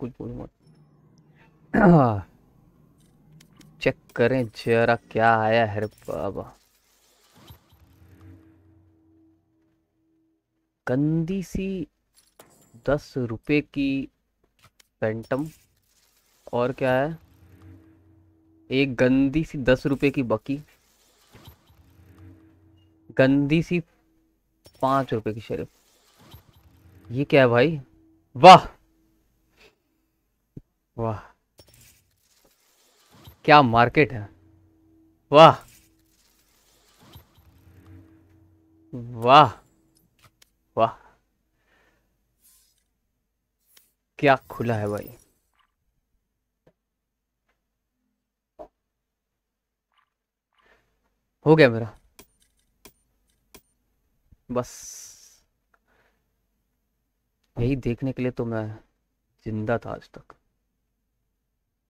कुछ बोल मत चेक करें जरा क्या आया है बाबा गंदी सी दस रुपये की पेंटम और क्या है एक गंदी सी दस रुपये की बकी गंदी सी पांच रुपये की शरीफ ये क्या है भाई वाह वाह क्या मार्केट है वाह वाह वाह क्या खुला है भाई हो गया मेरा बस यही देखने के लिए तो मैं जिंदा था आज तक